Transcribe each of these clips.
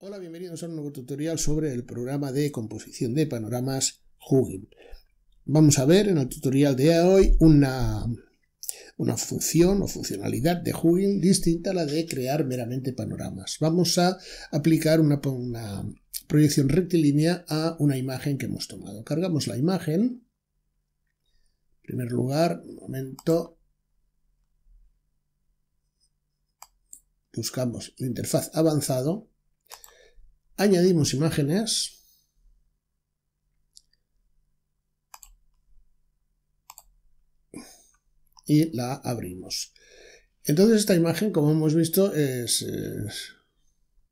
Hola, bienvenidos a un nuevo tutorial sobre el programa de composición de panoramas Hugin. Vamos a ver en el tutorial de hoy una, una función o funcionalidad de Hugin distinta a la de crear meramente panoramas. Vamos a aplicar una, una proyección rectilínea a una imagen que hemos tomado. Cargamos la imagen. En primer lugar, un momento, buscamos interfaz avanzado añadimos imágenes. Y la abrimos. Entonces esta imagen, como hemos visto, es...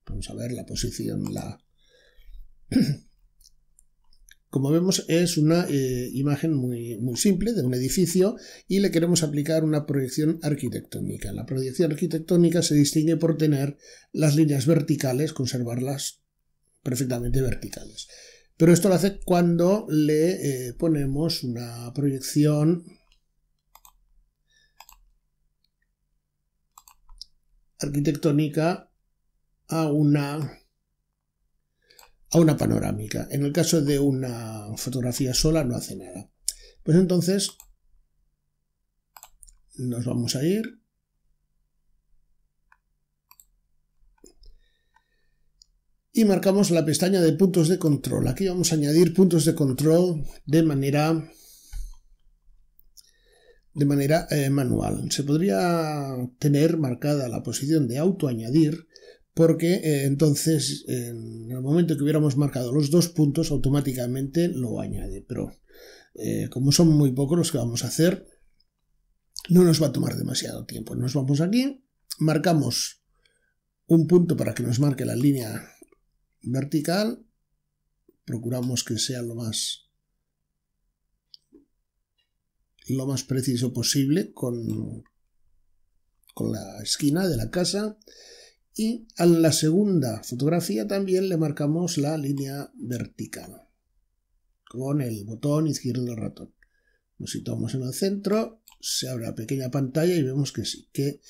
vamos a ver la posición, la... Como vemos es una eh, imagen muy, muy simple de un edificio y le queremos aplicar una proyección arquitectónica. La proyección arquitectónica se distingue por tener las líneas verticales, conservarlas perfectamente verticales. Pero esto lo hace cuando le eh, ponemos una proyección arquitectónica a una panorámica. En el caso de una fotografía sola no hace nada. Pues entonces nos vamos a ir y marcamos la pestaña de puntos de control. Aquí vamos a añadir puntos de control de manera de manera eh, manual. Se podría tener marcada la posición de auto añadir porque eh, entonces en el momento que hubiéramos marcado los dos puntos automáticamente lo añade, pero eh, como son muy pocos los que vamos a hacer, no nos va a tomar demasiado tiempo. Nos vamos aquí, marcamos un punto para que nos marque la línea vertical, procuramos que sea lo más, lo más preciso posible con, con la esquina de la casa y a la segunda fotografía también le marcamos la línea vertical con el botón izquierdo del ratón. Nos situamos en el centro, se abre la pequeña pantalla y vemos que sí, que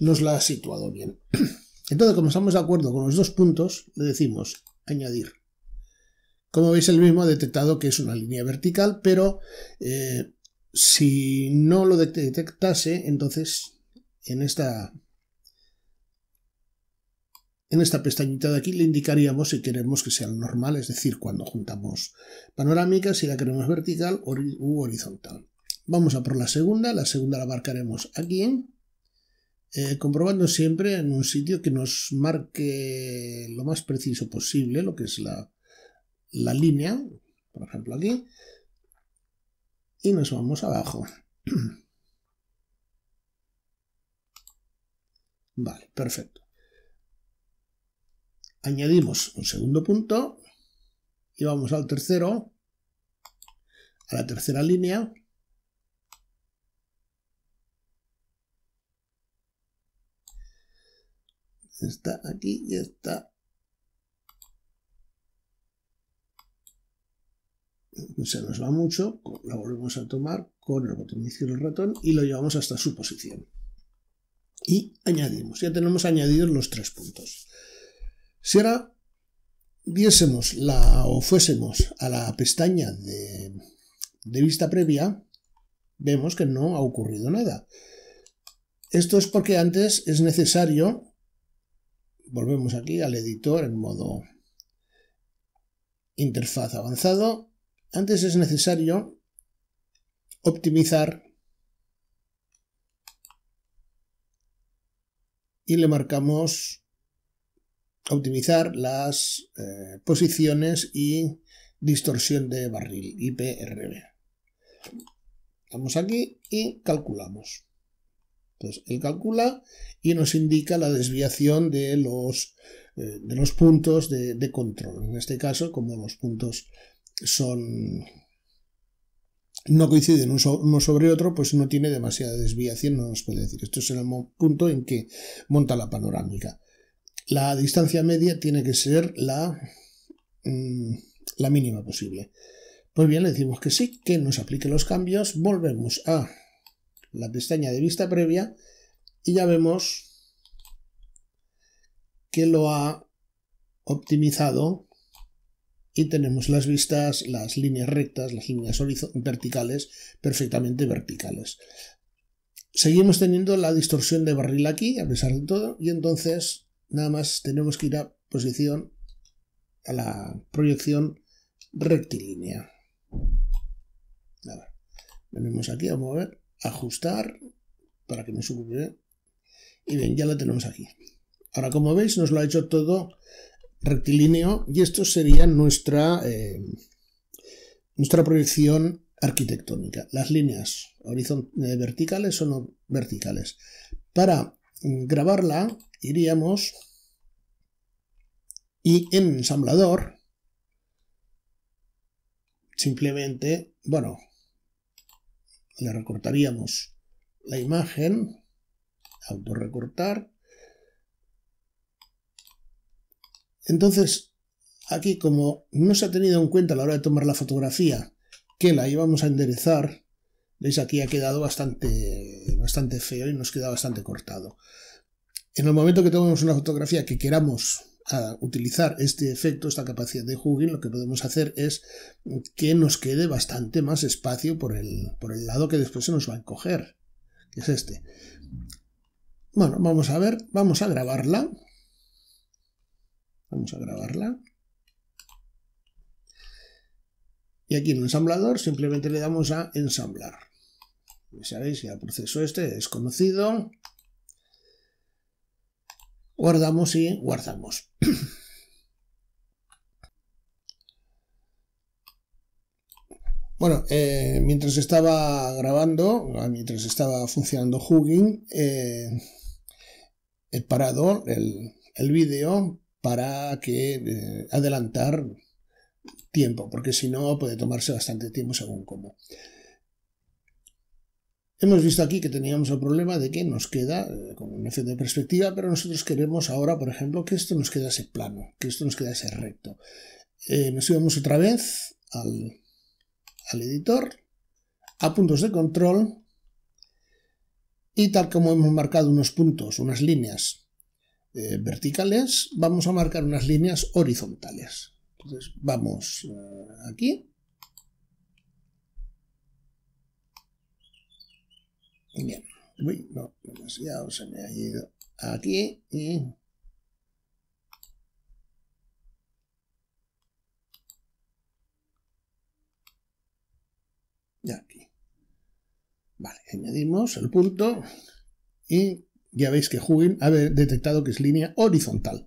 nos la ha situado bien. Entonces, como estamos de acuerdo con los dos puntos, le decimos añadir. Como veis, el mismo ha detectado que es una línea vertical, pero eh, si no lo detectase, entonces en esta, en esta pestañita de aquí le indicaríamos si queremos que sea normal, es decir, cuando juntamos panorámica, si la queremos vertical u horizontal. Vamos a por la segunda, la segunda la marcaremos aquí eh, comprobando siempre en un sitio que nos marque lo más preciso posible lo que es la, la línea, por ejemplo aquí, y nos vamos abajo. Vale, perfecto. Añadimos un segundo punto y vamos al tercero, a la tercera línea, está aquí y está se nos va mucho, la volvemos a tomar con el botón izquierdo del ratón y lo llevamos hasta su posición. Y añadimos, ya tenemos añadidos los tres puntos. Si ahora viésemos la, o fuésemos a la pestaña de, de vista previa, vemos que no ha ocurrido nada. Esto es porque antes es necesario volvemos aquí al editor en modo interfaz avanzado. Antes es necesario optimizar y le marcamos optimizar las eh, posiciones y distorsión de barril, IPRB. Estamos aquí y calculamos. Entonces, pues, él calcula y nos indica la desviación de los, eh, de los puntos de, control. En este caso, como los puntos son no coinciden uno sobre otro, pues no tiene demasiada desviación, no nos puede decir. Esto es el punto en que monta la panorámica. La distancia media tiene que ser la, mm, la mínima posible. Pues bien, le decimos que sí, que nos aplique los cambios. Volvemos a la pestaña de vista previa y ya vemos que lo ha optimizado y tenemos las vistas, las líneas rectas, las líneas verticales, perfectamente verticales. Seguimos teniendo la distorsión de barril aquí, a pesar de todo, y entonces nada más tenemos que ir a posición, a la proyección rectilínea. A venimos aquí, a mover ajustar para que me sube Y bien, ya la tenemos aquí. Ahora, como veis, nos lo ha hecho todo rectilíneo y esto sería nuestra, eh, nuestra proyección arquitectónica. Las líneas eh, verticales o no verticales. Para grabarla iríamos y en ensamblador simplemente, bueno, le recortaríamos la imagen, autorrecortar. Entonces, aquí como no se ha tenido en cuenta a la hora de tomar la fotografía que la íbamos a enderezar, veis aquí ha quedado bastante, bastante feo y nos queda bastante cortado. En el momento que tomemos una fotografía que queramos a utilizar este efecto, esta capacidad de juguín lo que podemos hacer es que nos quede bastante más espacio por el, lado que después se nos va a encoger, que es este. Bueno, vamos a ver, vamos a grabarla. Vamos a grabarla. Y aquí en el ensamblador simplemente le damos a ensamblar. Ya sabéis, ya el proceso este es conocido guardamos y guardamos. Bueno, eh, mientras estaba grabando, mientras estaba funcionando Hugging, eh, he parado el, el vídeo para que eh, adelantar tiempo, porque si no puede tomarse bastante tiempo según cómo. Hemos visto aquí que teníamos el problema de que nos queda eh, con un efecto de perspectiva, pero nosotros queremos ahora, por ejemplo, que esto nos quedase plano, que esto nos quedase recto. nos eh, íbamos otra vez al, editor, a puntos de control, y tal como hemos marcado unos puntos, unas líneas eh, verticales, vamos a marcar unas líneas horizontales. Entonces vamos aquí bien. no, demasiado se me ha ido aquí Y... aquí. Vale, añadimos el punto y ya veis que Hugin ha detectado que es línea horizontal.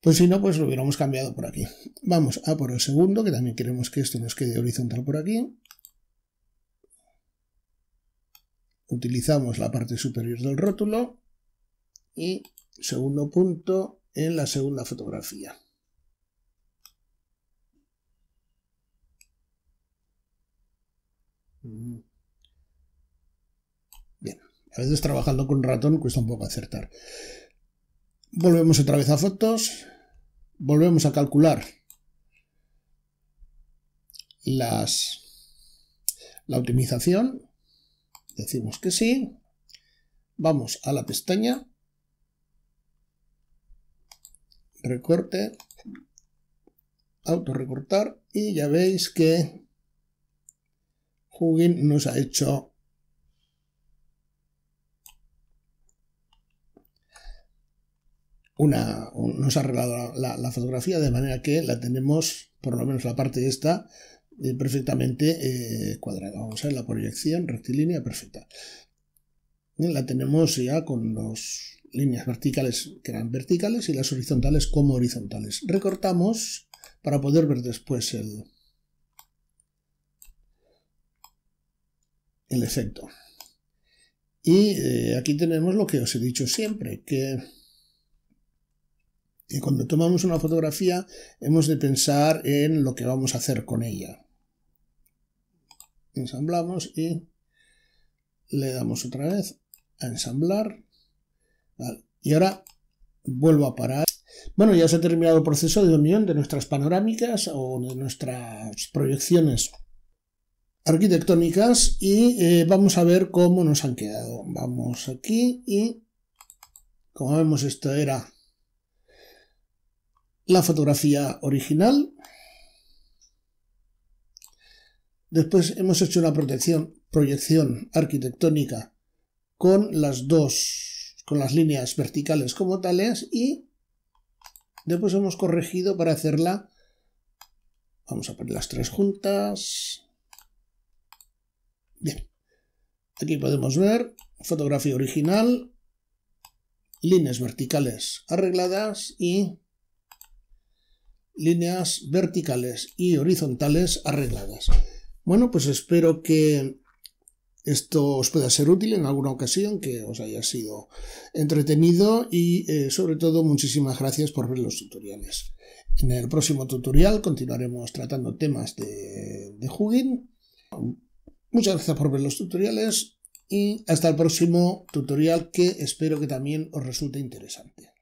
Pues si no, pues lo hubiéramos cambiado por aquí. Vamos a por el segundo, que también queremos que esto nos quede horizontal por aquí. utilizamos la parte superior del rótulo y segundo punto en la segunda fotografía. Mm. Bien, a veces trabajando con ratón cuesta un poco acertar. Volvemos otra vez a fotos, volvemos a calcular las, la optimización decimos que sí, vamos a la pestaña, recorte, recortar y ya veis que Hugin nos ha hecho una, nos ha arreglado la, la, fotografía de manera que la tenemos, por lo menos la parte esta, eh, perfectamente eh, cuadrada. Vamos a ver la proyección rectilínea perfecta. la tenemos ya con las líneas verticales que eran verticales y las horizontales como horizontales. Recortamos para poder ver después el, el efecto. Y eh, aquí tenemos lo que os he dicho siempre, que cuando tomamos una fotografía hemos de pensar en lo que vamos a hacer con ella ensamblamos y le damos otra vez a ensamblar. Y ahora vuelvo a parar. Bueno, ya se ha terminado el proceso de unión de nuestras panorámicas o de nuestras proyecciones arquitectónicas y eh, vamos a ver cómo nos han quedado. Vamos aquí y como vemos esto era la fotografía original Después hemos hecho una protección, proyección arquitectónica con las dos, con las líneas verticales como tales y después hemos corregido para hacerla, vamos a poner las tres juntas, bien, aquí podemos ver fotografía original, líneas verticales arregladas y líneas verticales y horizontales arregladas. Bueno, pues espero que esto os pueda ser útil en alguna ocasión, que os haya sido entretenido y eh, sobre todo muchísimas gracias por ver los tutoriales. En el próximo tutorial continuaremos tratando temas de, de Muchas gracias por ver los tutoriales y hasta el próximo tutorial que espero que también os resulte interesante.